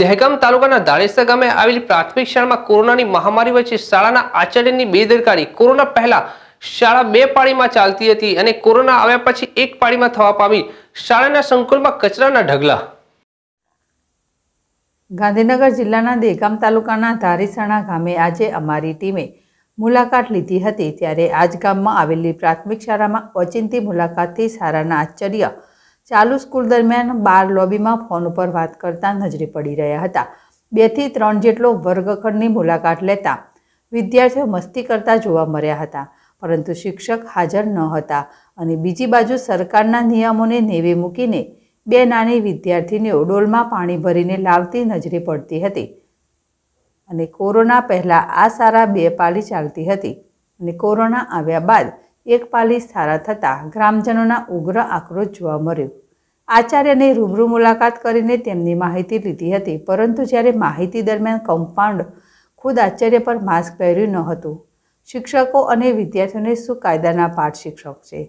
દહેગામ તાલુકાના ધારેસર ગામે આવેલી પ્રાથમિક શાળામાં કોરોનાની મહામારી વચ્ચે શાળાના આચાર્યની બેદરકારી કોરોના પહેલા શાળા બે પાળીમાં ચાલતી હતી અને કોરોના આવ્યા પછી એક પાળીમાં થવા પામી શાળાના સંકુલમાં કચરાના ઢગલા ગાંધીનગર જિલ્લાના દહેગામ તાલુકાના ધારેસણા ગામે આજે અમારી ટીમે મુલાકાત લીધી હતી ત્યારે આજ ગામમાં આવેલી પ્રાથમિક શાળામાં ઓચિંતી મુલાકાતથી શાળાના આચાર્ય ચાલુ સ્કૂલ દરમિયાન બાર લોબીમાં ફોન ઉપર વાત કરતા નજરે પડી રહ્યા હતા બેથી ત્રણ જેટલો વર્ગખંડની મુલાકાત લેતા વિદ્યાર્થીઓ મસ્તી કરતા જોવા મળ્યા હતા પરંતુ શિક્ષક હાજર ન હતા અને બીજી બાજુ સરકારના નિયમોને નેવે મૂકીને બે નાની વિદ્યાર્થીનીઓ ડોલમાં પાણી ભરીને લાવતી નજરે પડતી હતી અને કોરોના પહેલાં આ સારા બે પાલી ચાલતી હતી અને કોરોના આવ્યા બાદ એક પાલીસ થારા થતાં ગ્રામજનોના ઉગ્ર આક્રોશ જોવા મળ્યો આચાર્યને રૂબરૂ મુલાકાત કરીને તેમની માહિતી લીધી હતી પરંતુ જ્યારે માહિતી દરમિયાન કમ્પાઉન્ડ ખુદ આચાર્ય પર માસ્ક પહેર્યું ન હતું શિક્ષકો અને વિદ્યાર્થીઓને શું કાયદાના પાઠ શિક્ષક છે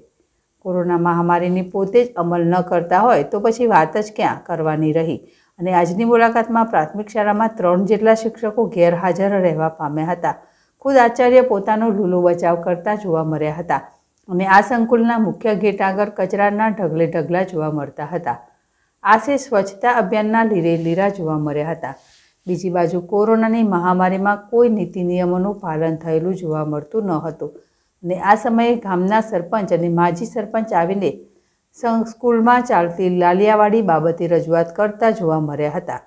કોરોના મહામારીની પોતે જ અમલ ન કરતા હોય તો પછી વાત જ ક્યાં કરવાની રહી અને આજની મુલાકાતમાં પ્રાથમિક શાળામાં ત્રણ જેટલા શિક્ષકો ગેરહાજર રહેવા પામ્યા હતા ખુદ આચાર્ય પોતાનો લૂલો બચાવ કરતા જોવા મળ્યા હતા અને આ સંકુલના મુખ્ય ગેટ આગળ કચરાના ઢગલે ઢગલા જોવા મળતા હતા આશે સ્વચ્છતા અભિયાનના લીરે લીરા જોવા મળ્યા હતા બીજી બાજુ કોરોનાની મહામારીમાં કોઈ નીતિ નિયમોનું પાલન થયેલું જોવા મળતું ન હતું અને આ સમયે ગામના સરપંચ અને માજી સરપંચ આવીને સ્કૂલમાં ચાલતી લાલિયાવાડી બાબતે રજૂઆત કરતા જોવા મળ્યા હતા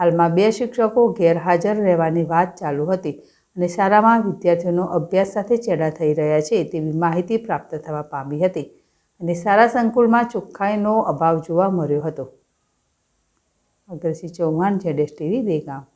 હાલમાં બે શિક્ષકો ગેરહાજર રહેવાની વાત ચાલુ હતી અને શાળામાં વિદ્યાર્થીઓનો અભ્યાસ સાથે ચેડા થઈ રહ્યા છે તેવી માહિતી પ્રાપ્ત થવા પામી હતી અને શાળા સંકુલમાં ચોખ્ખાઈનો અભાવ જોવા મળ્યો હતો અગ્રસિંહ ચૌહાણ જેડેશ ટીવી દેગામ